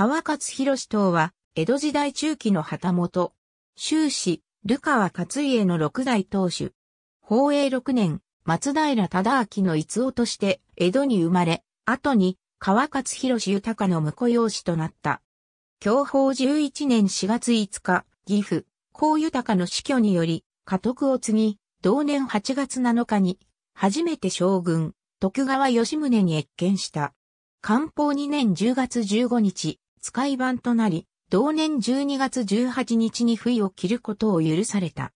川勝博等は、江戸時代中期の旗本、修士、流川勝家の六代当主。宝永六年、松平忠明の逸夫として江戸に生まれ、後に川勝博豊の婿養子となった。享保十一年四月五日、岐阜、高豊の死去により、家督を継ぎ、同年八月七日に、初めて将軍、徳川吉宗に謁見した。官報二年十月十五日、使い版となり、同年12月18日に不意を切ることを許された。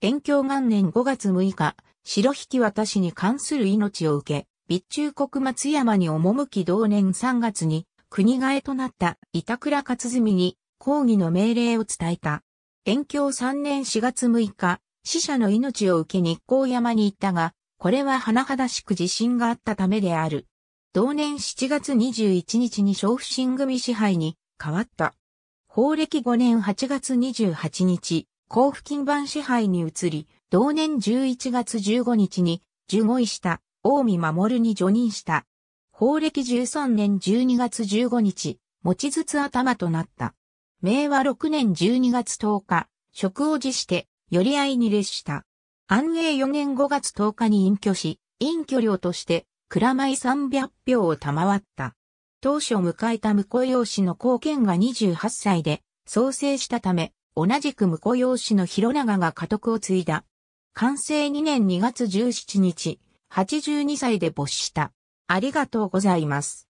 延享元年5月6日、白引渡しに関する命を受け、備中国松山に赴き同年3月に国替えとなった板倉勝純に抗議の命令を伝えた。延享3年4月6日、死者の命を受け日光山に行ったが、これは甚だしく自信があったためである。同年7月21日に小婦新組支配に変わった。法暦5年8月28日、交付金版支配に移り、同年11月15日に従護医した大見守に除任した。法暦13年12月15日、持ちずつ頭となった。明和6年12月10日、職を辞して、寄り合いに列した。安永4年5月10日に隠居し、隠居料として、蔵米300票を賜った。当初迎えた婿養子の貢献が28歳で創生したため、同じく婿養子の広長が家督を継いだ。完成2年2月17日、82歳で没した。ありがとうございます。